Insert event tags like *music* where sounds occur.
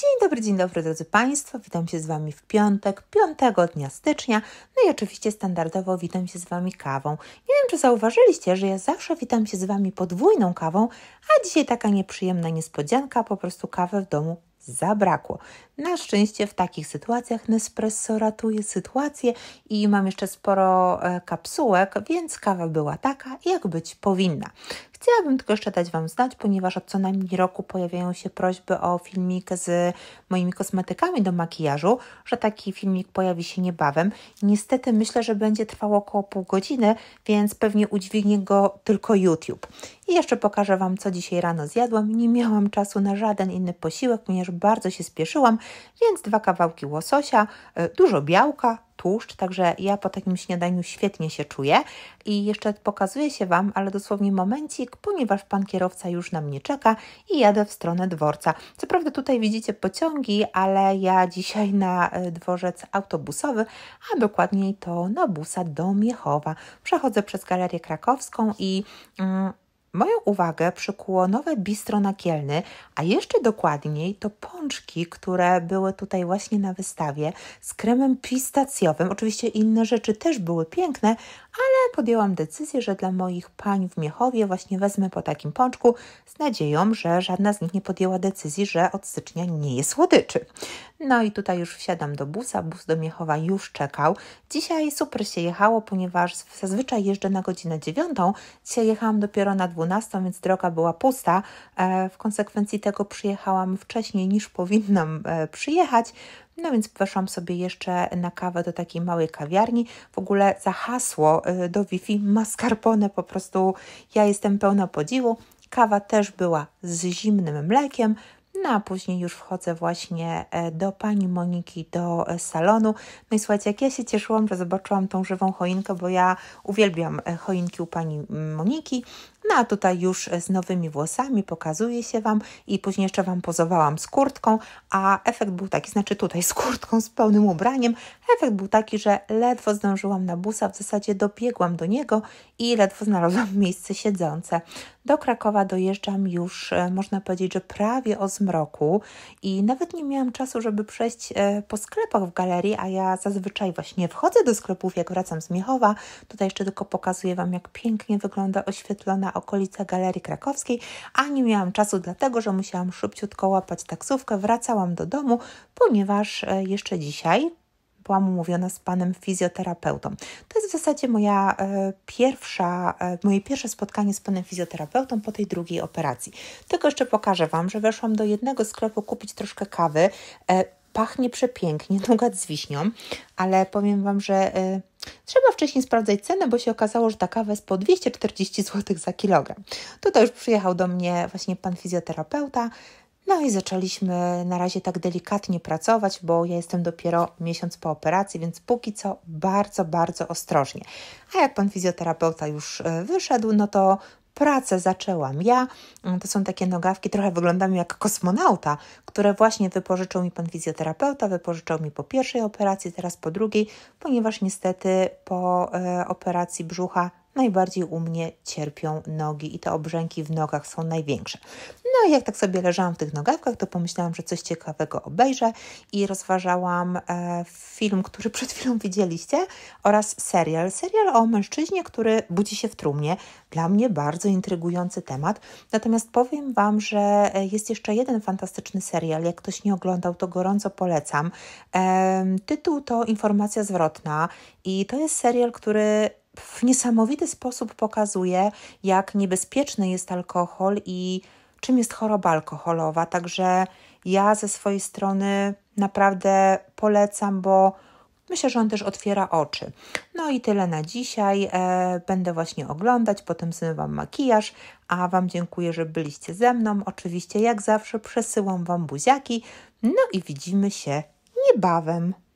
Dzień dobry, dzień dobry drodzy Państwo, witam się z Wami w piątek, 5 dnia stycznia, no i oczywiście standardowo witam się z Wami kawą. Nie wiem, czy zauważyliście, że ja zawsze witam się z Wami podwójną kawą, a dzisiaj taka nieprzyjemna niespodzianka, po prostu kawę w domu zabrakło. Na szczęście w takich sytuacjach Nespresso ratuje sytuację i mam jeszcze sporo e, kapsułek, więc kawa była taka, jak być powinna. Chciałabym tylko jeszcze dać Wam znać, ponieważ od co najmniej roku pojawiają się prośby o filmik z moimi kosmetykami do makijażu, że taki filmik pojawi się niebawem. Niestety myślę, że będzie trwał około pół godziny, więc pewnie udźwignie go tylko YouTube. I jeszcze pokażę Wam, co dzisiaj rano zjadłam. Nie miałam czasu na żaden inny posiłek, ponieważ bardzo się spieszyłam, więc dwa kawałki łososia, e, dużo białka, tłuszcz, także ja po takim śniadaniu świetnie się czuję i jeszcze pokazuję się Wam, ale dosłownie momencik, ponieważ Pan kierowca już na mnie czeka i jadę w stronę dworca. Co prawda tutaj widzicie pociągi, ale ja dzisiaj na e, dworzec autobusowy, a dokładniej to na busa do Miechowa. Przechodzę przez Galerię Krakowską i... Mm, Moją uwagę przykuło nowe bistro na Kielny, a jeszcze dokładniej to pączki, które były tutaj właśnie na wystawie z kremem pistacjowym. Oczywiście inne rzeczy też były piękne, ale podjęłam decyzję, że dla moich pań w Miechowie właśnie wezmę po takim pączku z nadzieją, że żadna z nich nie podjęła decyzji, że od stycznia nie jest słodyczy. No i tutaj już wsiadam do busa, bus do Miechowa już czekał. Dzisiaj super się jechało, ponieważ zazwyczaj jeżdżę na godzinę 9, dzisiaj jechałam dopiero na 12, więc droga była pusta. E, w konsekwencji tego przyjechałam wcześniej niż powinnam e, przyjechać. No więc weszłam sobie jeszcze na kawę do takiej małej kawiarni. W ogóle za hasło y, do Wi-Fi mascarpone po prostu ja jestem pełna podziwu. Kawa też była z zimnym mlekiem, no a później już wchodzę właśnie e, do pani Moniki do e, salonu. No i słuchajcie, jak ja się cieszyłam, że zobaczyłam tą żywą choinkę, bo ja uwielbiam e, choinki u pani mm, Moniki. No a tutaj już z nowymi włosami pokazuję się Wam i później jeszcze Wam pozowałam z kurtką, a efekt był taki, znaczy tutaj z kurtką, z pełnym ubraniem, Efekt był taki, że ledwo zdążyłam na busa, w zasadzie dobiegłam do niego i ledwo znalazłam *laughs* miejsce siedzące. Do Krakowa dojeżdżam już, e, można powiedzieć, że prawie o zmroku i nawet nie miałam czasu, żeby przejść e, po sklepach w galerii, a ja zazwyczaj właśnie wchodzę do sklepów, jak wracam z Miechowa. Tutaj jeszcze tylko pokazuję Wam, jak pięknie wygląda oświetlona okolica Galerii Krakowskiej, a nie miałam czasu dlatego, że musiałam szybciutko łapać taksówkę, wracałam do domu, ponieważ e, jeszcze dzisiaj, byłam umówiona z panem fizjoterapeutą. To jest w zasadzie moja e, pierwsza, e, moje pierwsze spotkanie z panem fizjoterapeutą po tej drugiej operacji. Tylko jeszcze pokażę Wam, że weszłam do jednego sklepu kupić troszkę kawy. E, pachnie przepięknie, nugat *laughs* z wiśnią, ale powiem Wam, że trzeba wcześniej sprawdzać cenę, bo się okazało, że ta kawa jest po 240 zł za kilogram. Tutaj już przyjechał do mnie właśnie pan fizjoterapeuta, no i zaczęliśmy na razie tak delikatnie pracować, bo ja jestem dopiero miesiąc po operacji, więc póki co bardzo, bardzo ostrożnie. A jak pan fizjoterapeuta już e, wyszedł, no to pracę zaczęłam ja. Mm, to są takie nogawki, trochę wyglądam jak kosmonauta, które właśnie wypożyczył mi pan fizjoterapeuta, wypożyczył mi po pierwszej operacji, teraz po drugiej, ponieważ niestety po e, operacji brzucha najbardziej u mnie cierpią nogi i te obrzęki w nogach są największe. No i jak tak sobie leżałam w tych nogawkach, to pomyślałam, że coś ciekawego obejrzę i rozważałam e, film, który *laughs* przed chwilą widzieliście oraz serial. Serial o mężczyźnie, który budzi się w trumnie. Dla mnie bardzo intrygujący temat. Natomiast powiem Wam, że e, jest jeszcze jeden fantastyczny serial. Jak ktoś nie oglądał, to gorąco polecam. E, tytuł to Informacja zwrotna i to jest serial, który w niesamowity sposób pokazuje, jak niebezpieczny jest alkohol i czym jest choroba alkoholowa. Także ja ze swojej strony naprawdę polecam, bo myślę, że on też otwiera oczy. No i tyle na dzisiaj. E, będę właśnie oglądać, potem zmywam makijaż, a Wam dziękuję, że byliście ze mną. Oczywiście, jak zawsze, przesyłam Wam buziaki. No i widzimy się niebawem.